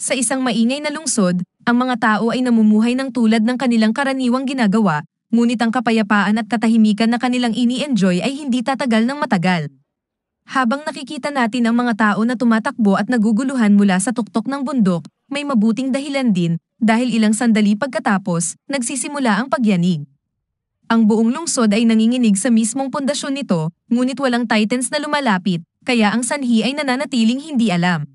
Sa isang maingay na lungsod, ang mga tao ay namumuhay ng tulad ng kanilang karaniwang ginagawa, ngunit ang kapayapaan at katahimikan na kanilang ini-enjoy ay hindi tatagal ng matagal. Habang nakikita natin ang mga tao na tumatakbo at naguguluhan mula sa tuktok ng bundok, may mabuting dahilan din dahil ilang sandali pagkatapos, nagsisimula ang pagyanig. Ang buong lungsod ay nanginginig sa mismong pundasyon nito, ngunit walang titans na lumalapit, kaya ang sanhi ay nananatiling hindi alam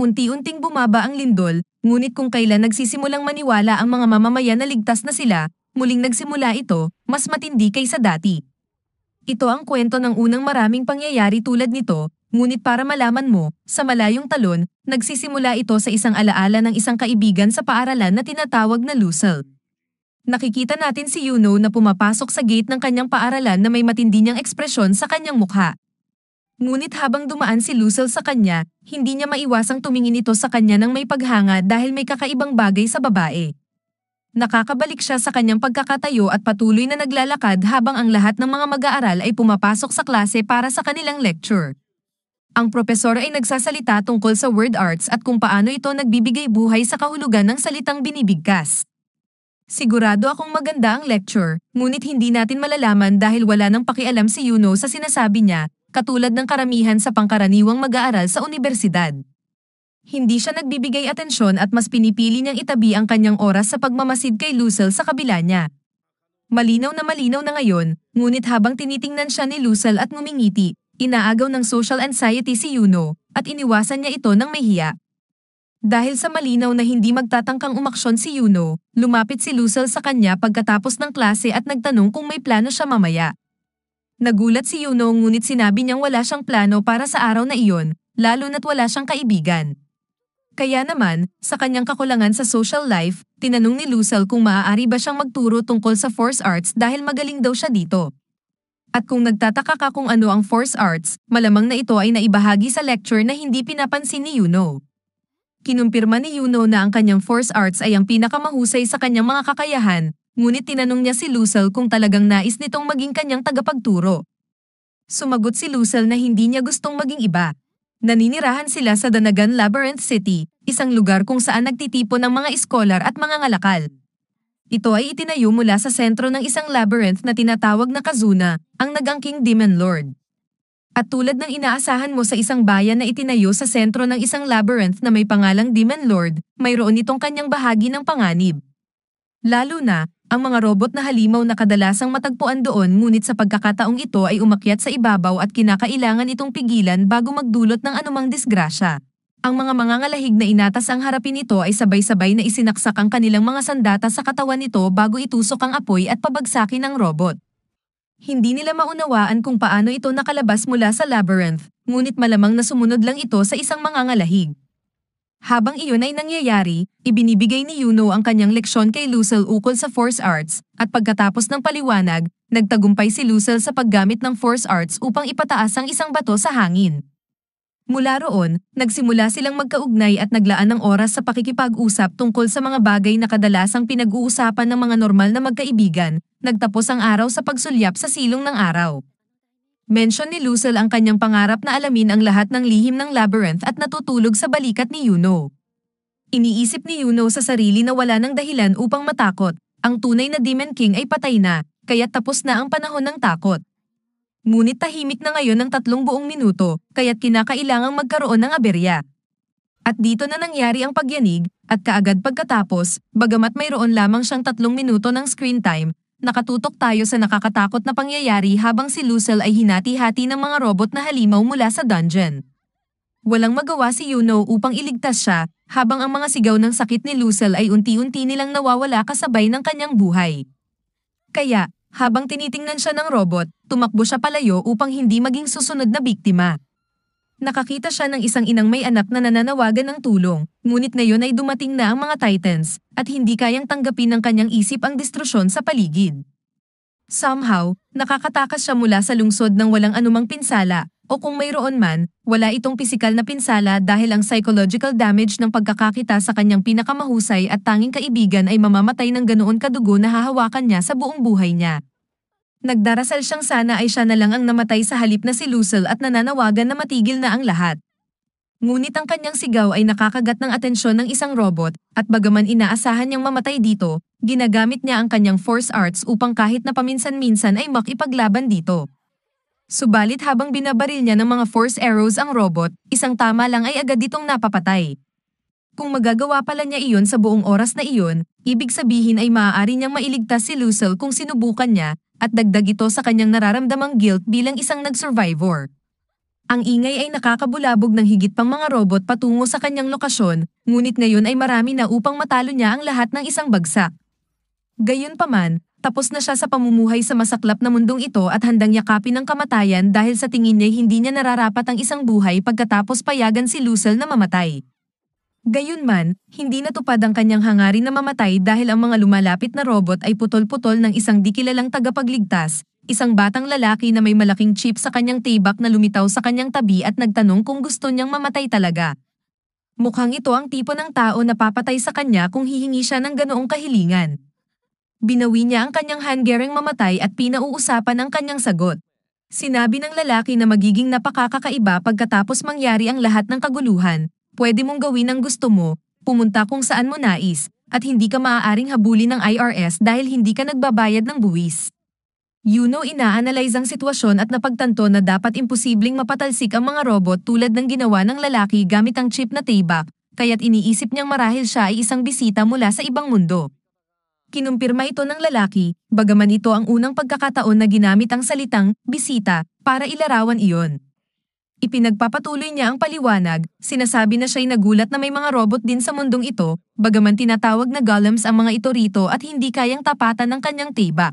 unti-unting bumaba ang lindol, ngunit kung kailan nagsisimulang maniwala ang mga mamamayan na ligtas na sila, muling nagsimula ito, mas matindi kaysa dati. Ito ang kwento ng unang maraming pangyayari tulad nito, ngunit para malaman mo, sa malayong talon, nagsisimula ito sa isang alaala ng isang kaibigan sa paaralan na tinatawag na Lucille. Nakikita natin si Yuno na pumapasok sa gate ng kanyang paaralan na may matindi niyang ekspresyon sa kanyang mukha. Ngunit habang dumaan si Lucille sa kanya, hindi niya maiwasang tumingin ito sa kanya ng may paghanga dahil may kakaibang bagay sa babae. Nakakabalik siya sa kanyang pagkakatayo at patuloy na naglalakad habang ang lahat ng mga mag-aaral ay pumapasok sa klase para sa kanilang lecture. Ang propesor ay nagsasalita tungkol sa word arts at kung paano ito nagbibigay buhay sa kahulugan ng salitang binibigkas. Sigurado akong maganda ang lecture, ngunit hindi natin malalaman dahil wala nang pakialam si Yuno sa sinasabi niya, katulad ng karamihan sa pangkaraniwang mag-aaral sa unibersidad. Hindi siya nagbibigay atensyon at mas pinipili niyang itabi ang kanyang oras sa pagmamasid kay Lucel sa kabila niya. Malinaw na malinaw na ngayon, ngunit habang tinitingnan siya ni Lucel at ngumingiti, inaagaw ng social anxiety si Yuno, at iniwasan niya ito ng may hiya. Dahil sa malinaw na hindi magtatangkang umaksyon si Yuno, lumapit si Lucel sa kanya pagkatapos ng klase at nagtanong kung may plano siya mamaya. Nagulat si Yuno ngunit sinabi niyang wala siyang plano para sa araw na iyon, lalo na't wala siyang kaibigan. Kaya naman, sa kanyang kakulangan sa social life, tinanong ni Lucel kung maaari ba siyang magturo tungkol sa force arts dahil magaling daw siya dito. At kung nagtataka ka kung ano ang force arts, malamang na ito ay naibahagi sa lecture na hindi pinapansin ni Yuno. Kinumpirma ni Yuno na ang kanyang force arts ay ang pinakamahusay sa kanyang mga kakayahan, ngunit tinanong niya si Lucel kung talagang nais nitong maging kanyang tagapagturo. Sumagot si Lucel na hindi niya gustong maging iba. Naninirahan sila sa Danagan Labyrinth City, isang lugar kung saan nagtitipon ng mga iskolar at mga ngalakal. Ito ay itinayo mula sa sentro ng isang labyrinth na tinatawag na Kazuna, ang nagangking Demon Lord. At tulad ng inaasahan mo sa isang bayan na itinayo sa sentro ng isang labyrinth na may pangalang Demon Lord, mayroon itong kanyang bahagi ng panganib. Lalo na, ang mga robot na halimaw na kadalasang matagpuan doon ngunit sa pagkakataong ito ay umakyat sa ibabaw at kinakailangan itong pigilan bago magdulot ng anumang disgrasya. Ang mga mangangalahig na inatas ang harapin nito ay sabay-sabay na isinaksak ang kanilang mga sandata sa katawan nito bago itusok ang apoy at pabagsakin ng robot. Hindi nila maunawaan kung paano ito nakalabas mula sa labyrinth, ngunit malamang na sumunod lang ito sa isang mangangalahig. Habang iyon ay nangyayari, ibinibigay ni Yuno ang kanyang leksyon kay Lucille ukol sa Force Arts, at pagkatapos ng paliwanag, nagtagumpay si Lucille sa paggamit ng Force Arts upang ipataas ang isang bato sa hangin. Mula roon, nagsimula silang magkaugnay at naglaan ng oras sa pakikipag-usap tungkol sa mga bagay na kadalasang pinag-uusapan ng mga normal na magkaibigan, nagtapos ang araw sa pagsulyap sa silong ng araw mention ni Lucille ang kanyang pangarap na alamin ang lahat ng lihim ng labyrinth at natutulog sa balikat ni Yuno. Iniisip ni Yuno sa sarili na wala ng dahilan upang matakot. Ang tunay na Demon King ay patay na, kaya tapos na ang panahon ng takot. Ngunit tahimik na ngayon ng tatlong buong minuto, kaya't kinakailangang magkaroon ng aberya. At dito na nangyari ang pagyanig, at kaagad pagkatapos, bagamat mayroon lamang siyang tatlong minuto ng screen time, nakatutok tayo sa nakakatakot na pangyayari habang si Lucille ay hinati-hati ng mga robot na halimaw mula sa dungeon. Walang magawa si Yuno upang iligtas siya, habang ang mga sigaw ng sakit ni Lucille ay unti-unti nilang nawawala kasabay ng kanyang buhay. Kaya, habang tinitingnan siya ng robot, tumakbo siya palayo upang hindi maging susunod na biktima nakakita siya ng isang inang may anak na nananawagan ng tulong. Ngunit ngayon ay dumating na ang mga Titans, at hindi kayang tanggapin ng kanyang isip ang destrusyon sa paligid. Somehow, nakakatakas siya mula sa lungsod ng walang anumang pinsala, o kung mayroon man, wala itong pisikal na pinsala dahil ang psychological damage ng pagkakakita sa kanyang pinakamahusay at tanging kaibigan ay mamamatay ng ganoon kadugo na hahawakan niya sa buong buhay niya. Nagdarasal siyang sana ay siya na lang ang namatay sa halip na si Lucille at nananawagan na matigil na ang lahat. Ngunit ang kanyang sigaw ay nakakagat ng atensyon ng isang robot, at bagaman inaasahan niyang mamatay dito, ginagamit niya ang kanyang force arts upang kahit na paminsan-minsan ay makipaglaban dito. Subalit habang binabaril niya ng mga force arrows ang robot, isang tama lang ay agad itong napapatay. Kung magagawa pala niya iyon sa buong oras na iyon, ibig sabihin ay maaari niyang mailigtas si Lucille kung sinubukan niya, at dagdag ito sa kanyang nararamdamang guilt bilang isang nag-survivor. Ang ingay ay nakakabulabog ng higit pang mga robot patungo sa kanyang lokasyon, ngunit ngayon ay marami na upang matalo niya ang lahat ng isang bagsak. Gayunpaman, tapos na siya sa pamumuhay sa masaklap na mundong ito at handang yakapin ang kamatayan dahil sa tingin niya hindi niya nararapat ang isang buhay pagkatapos payagan si Lucille na mamatay. Gayunman, hindi natupad ang kanyang hangarin na mamatay dahil ang mga lumalapit na robot ay putol-putol ng isang dikilalang tagapagligtas, isang batang lalaki na may malaking chip sa kanyang tibak na lumitaw sa kanyang tabi at nagtanong kung gusto niyang mamatay talaga. Mukhang ito ang tipo ng tao na papatay sa kanya kung hihingi siya ng ganoong kahilingan. Binawi niya ang kanyang hangaring mamatay at pinauusapan ang kanyang sagot. Sinabi ng lalaki na magiging napakakakaiba pagkatapos mangyari ang lahat ng kaguluhan, Pwede mong gawin ang gusto mo, pumunta kung saan mo nais, at hindi ka maaaring habulin ng IRS dahil hindi ka nagbabayad ng buwis. Yuno ina-analyze ang sitwasyon at napagtanto na dapat imposibleng mapatalsik ang mga robot tulad ng ginawa ng lalaki gamit ang chip na Tayback, kaya't iniisip niyang marahil siya ay isang bisita mula sa ibang mundo. Kinumpirma ito ng lalaki, bagaman ito ang unang pagkakataon na ginamit ang salitang bisita para ilarawan iyon. Ipinagpapatuloy niya ang paliwanag, sinasabi na siya'y nagulat na may mga robot din sa mundong ito, bagaman tinatawag na golems ang mga ito rito at hindi kayang tapatan ng kanyang tibak.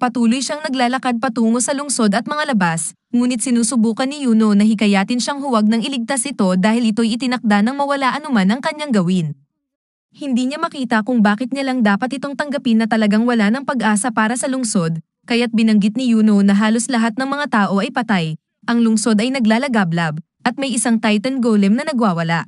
Patuloy siyang naglalakad patungo sa lungsod at mga labas, ngunit sinusubukan ni Yuno na hikayatin siyang huwag ng iligtas ito dahil ito'y itinakda ng mawala anuman ang kanyang gawin. Hindi niya makita kung bakit niya lang dapat itong tanggapin na talagang wala ng pag-asa para sa lungsod, kaya't binanggit ni Yuno na halos lahat ng mga tao ay patay, ang lungsod ay naglalagablab at may isang Titan Golem na nagwawala.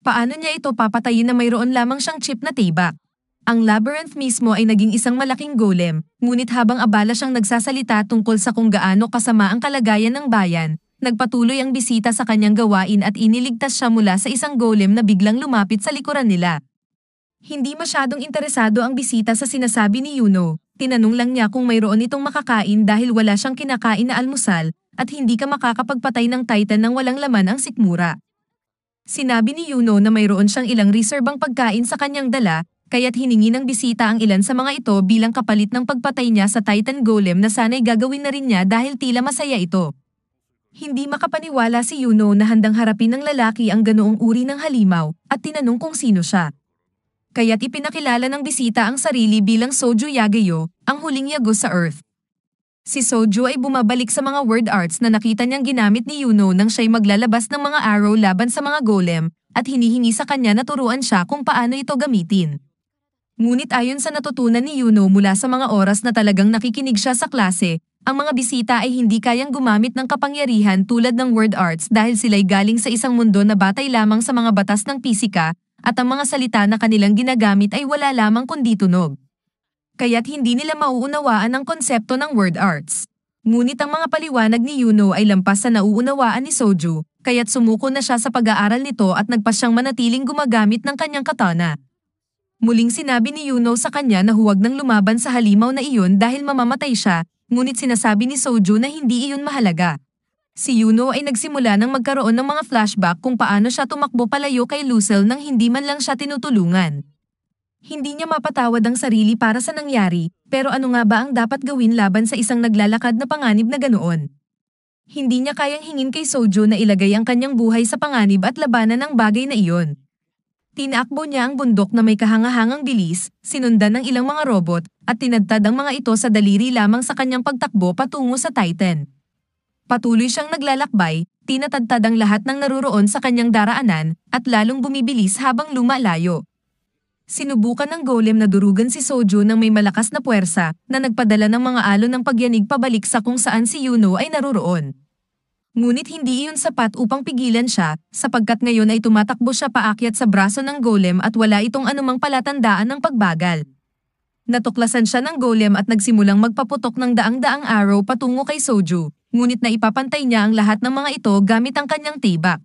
Paano niya ito papatayin na mayroon lamang siyang chip na tibak? Ang labyrinth mismo ay naging isang malaking golem, ngunit habang abala siyang nagsasalita tungkol sa kung gaano kasama ang kalagayan ng bayan, nagpatuloy ang bisita sa kanyang gawain at iniligtas siya mula sa isang golem na biglang lumapit sa likuran nila. Hindi masyadong interesado ang bisita sa sinasabi ni Yuno. Tinanong lang niya kung mayroon itong makakain dahil wala siyang kinakain na almusal at hindi ka makakapagpatay ng Titan nang walang laman ang sikmura. Sinabi ni Yuno na mayroon siyang ilang reserbang pagkain sa kanyang dala, kaya't hiningi ng bisita ang ilan sa mga ito bilang kapalit ng pagpatay niya sa Titan Golem na sana'y gagawin na rin niya dahil tila masaya ito. Hindi makapaniwala si Yuno na handang harapin ng lalaki ang ganoong uri ng halimaw at tinanong kung sino siya. Kaya't ipinakilala ng bisita ang sarili bilang Soju Yageyo, ang huling yago sa Earth si Soju ay bumabalik sa mga word arts na nakita niyang ginamit ni Yuno nang siya'y maglalabas ng mga arrow laban sa mga golem at hinihingi sa kanya na turuan siya kung paano ito gamitin. Ngunit ayon sa natutunan ni Yuno mula sa mga oras na talagang nakikinig siya sa klase, ang mga bisita ay hindi kayang gumamit ng kapangyarihan tulad ng word arts dahil sila'y galing sa isang mundo na batay lamang sa mga batas ng pisika at ang mga salita na kanilang ginagamit ay wala lamang kundi tunog kaya't hindi nila mauunawaan ang konsepto ng word arts. Ngunit ang mga paliwanag ni Yuno ay lampas sa nauunawaan ni Soju, kaya't sumuko na siya sa pag-aaral nito at nagpa siyang manatiling gumagamit ng kanyang katana. Muling sinabi ni Yuno sa kanya na huwag nang lumaban sa halimaw na iyon dahil mamamatay siya, ngunit sinasabi ni Soju na hindi iyon mahalaga. Si Yuno ay nagsimula ng magkaroon ng mga flashback kung paano siya tumakbo palayo kay Lucille nang hindi man lang siya tinutulungan. Hindi niya mapatawad ang sarili para sa nangyari, pero ano nga ba ang dapat gawin laban sa isang naglalakad na panganib na ganoon? Hindi niya kayang hingin kay Sojo na ilagay ang kanyang buhay sa panganib at labanan ang bagay na iyon. Tinaakbo niya ang bundok na may kahangahangang bilis, sinundan ng ilang mga robot, at tinadtad ang mga ito sa daliri lamang sa kanyang pagtakbo patungo sa Titan. Patuloy siyang naglalakbay, tinatadtad ang lahat ng naruroon sa kanyang daraanan, at lalong bumibilis habang lumalayo, sinubukan ng golem na durugan si Soju ng may malakas na puwersa na nagpadala ng mga alon ng pagyanig pabalik sa kung saan si Yuno ay naroroon. Ngunit hindi iyon sapat upang pigilan siya, sapagkat ngayon ay tumatakbo siya paakyat sa braso ng golem at wala itong anumang palatandaan ng pagbagal. Natuklasan siya ng golem at nagsimulang magpaputok ng daang-daang arrow patungo kay Soju, ngunit naipapantay niya ang lahat ng mga ito gamit ang kanyang tibak.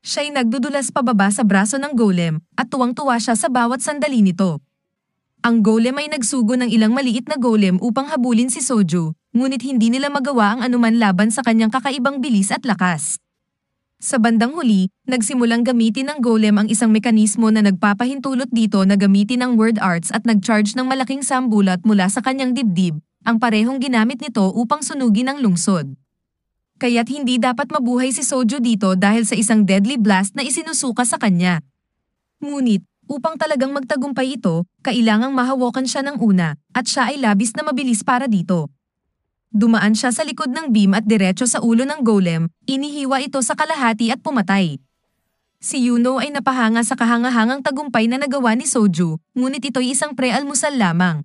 Siya'y nagdudulas pababa sa braso ng golem at tuwang-tuwa siya sa bawat sandali nito. Ang golem ay nagsugo ng ilang maliit na golem upang habulin si Soju, ngunit hindi nila magawa ang anuman laban sa kanyang kakaibang bilis at lakas. Sa bandang huli, nagsimulang gamitin ng golem ang isang mekanismo na nagpapahintulot dito na gamitin ang word arts at nag-charge ng malaking sambulat mula sa kanyang dibdib, ang parehong ginamit nito upang sunugin ang lungsod kaya't hindi dapat mabuhay si Sojo dito dahil sa isang deadly blast na isinusuka sa kanya. Ngunit, upang talagang magtagumpay ito, kailangang mahawakan siya ng una, at siya ay labis na mabilis para dito. Dumaan siya sa likod ng beam at diretso sa ulo ng golem, inihiwa ito sa kalahati at pumatay. Si Yuno ay napahanga sa kahangahangang tagumpay na nagawa ni Soju, ngunit ito'y isang pre-almusal lamang.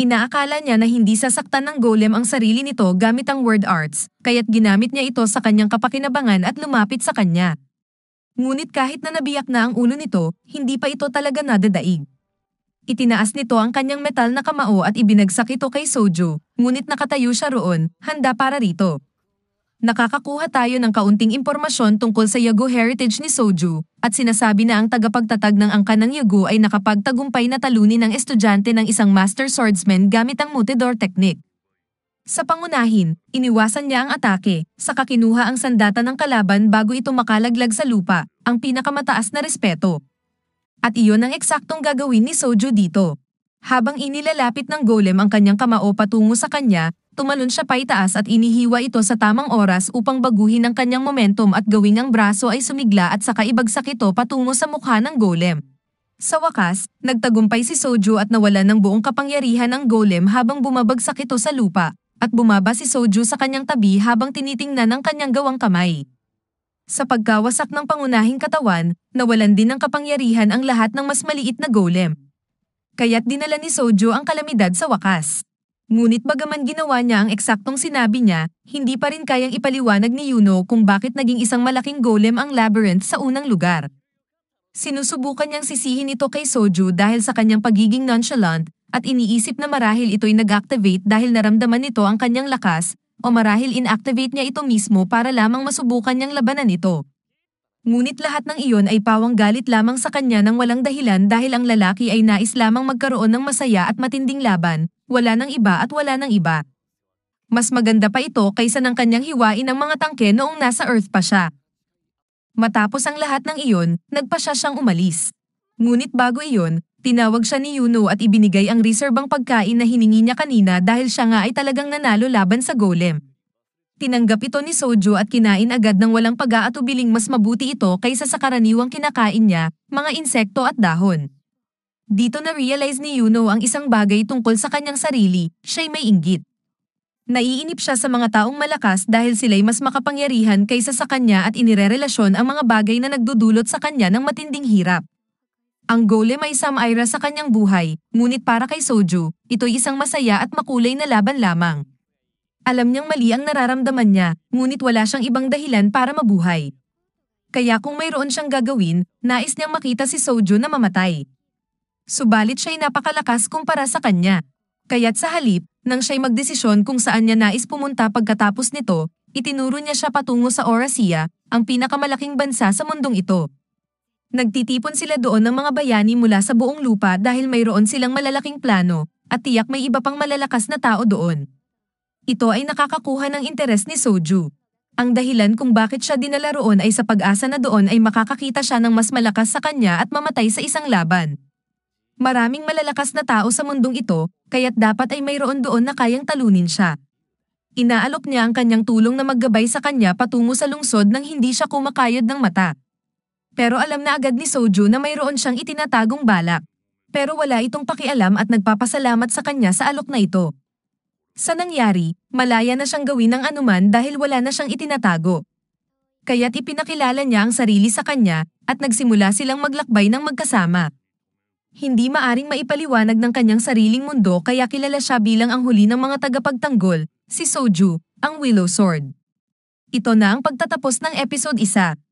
Inaakala niya na hindi sasaktan ng golem ang sarili nito gamit ang word arts, kaya't ginamit niya ito sa kanyang kapakinabangan at lumapit sa kanya. Ngunit kahit na nabiyak na ang ulo nito, hindi pa ito talaga nadadaig. Itinaas nito ang kanyang metal na kamao at ibinagsak ito kay Sojo, ngunit nakatayo siya roon, handa para rito nakakakuha tayo ng kaunting impormasyon tungkol sa Yago heritage ni Soju, at sinasabi na ang tagapagtatag ng angka ng Yago ay nakapagtagumpay na talunin ng estudyante ng isang master swordsman gamit ang Mutidor technique. Sa pangunahin, iniwasan niya ang atake, saka kinuha ang sandata ng kalaban bago ito makalaglag sa lupa, ang pinakamataas na respeto. At iyon ang eksaktong gagawin ni Soju dito. Habang inilalapit ng golem ang kanyang kamao patungo sa kanya, tumalon siya paitaas at inihiwa ito sa tamang oras upang baguhin ang kanyang momentum at gawing ang braso ay sumigla at saka ibagsak ito patungo sa mukha ng golem. Sa wakas, nagtagumpay si Soju at nawala ng buong kapangyarihan ang golem habang bumabagsak ito sa lupa, at bumaba si Soju sa kanyang tabi habang tinitingnan ang kanyang gawang kamay. Sa pagkawasak ng pangunahing katawan, nawalan din ng kapangyarihan ang lahat ng mas maliit na golem. Kaya't dinala ni Soju ang kalamidad sa wakas. Ngunit bagaman ginawa niya ang eksaktong sinabi niya, hindi pa rin kayang ipaliwanag ni Yuno kung bakit naging isang malaking golem ang labyrinth sa unang lugar. Sinusubukan niyang sisihin ito kay Soju dahil sa kanyang pagiging nonchalant at iniisip na marahil ito'y nag-activate dahil naramdaman nito ang kanyang lakas o marahil inactivate niya ito mismo para lamang masubukan niyang labanan ito. Ngunit lahat ng iyon ay pawang galit lamang sa kanya ng walang dahilan dahil ang lalaki ay nais lamang magkaroon ng masaya at matinding laban, wala ng iba at wala ng iba. Mas maganda pa ito kaysa ng kanyang hiwain ang mga tangke noong nasa Earth pa siya. Matapos ang lahat ng iyon, nagpa siya siyang umalis. Ngunit bago iyon, tinawag siya ni Yuno at ibinigay ang reserbang pagkain na hiningi niya kanina dahil siya nga ay talagang nanalo laban sa golem. Tinanggap ito ni Sojo at kinain agad ng walang pag-aatubiling mas mabuti ito kaysa sa karaniwang kinakain niya, mga insekto at dahon. Dito na-realize ni Yuno ang isang bagay tungkol sa kanyang sarili, siya'y may inggit. Naiinip siya sa mga taong malakas dahil sila'y mas makapangyarihan kaysa sa kanya at inirerelasyon ang mga bagay na nagdudulot sa kanya ng matinding hirap. Ang golem ay samaira sa kanyang buhay, ngunit para kay Soju, ito'y isang masaya at makulay na laban lamang. Alam niyang mali ang nararamdaman niya, ngunit wala siyang ibang dahilan para mabuhay. Kaya kung mayroon siyang gagawin, nais niyang makita si Soju na mamatay. Subalit siya'y napakalakas kumpara sa kanya. Kaya't sa halip, nang siya'y magdesisyon kung saan niya nais pumunta pagkatapos nito, itinuro niya siya patungo sa Orasia, ang pinakamalaking bansa sa mundong ito. Nagtitipon sila doon ng mga bayani mula sa buong lupa dahil mayroon silang malalaking plano, at tiyak may iba pang malalakas na tao doon ito ay nakakakuha ng interes ni Soju. Ang dahilan kung bakit siya dinala roon ay sa pag-asa na doon ay makakakita siya ng mas malakas sa kanya at mamatay sa isang laban. Maraming malalakas na tao sa mundong ito, kaya't dapat ay mayroon doon na kayang talunin siya. Inaalok niya ang kanyang tulong na maggabay sa kanya patungo sa lungsod nang hindi siya kumakayod ng mata. Pero alam na agad ni Soju na mayroon siyang itinatagong balak. Pero wala itong pakialam at nagpapasalamat sa kanya sa alok na ito. Sa nangyari, malaya na siyang gawin ng anuman dahil wala na siyang itinatago. Kaya't ipinakilala niya ang sarili sa kanya at nagsimula silang maglakbay ng magkasama. Hindi maaring maipaliwanag ng kanyang sariling mundo kaya kilala siya bilang ang huli ng mga tagapagtanggol, si Soju, ang Willow Sword. Ito na ang pagtatapos ng episode 1.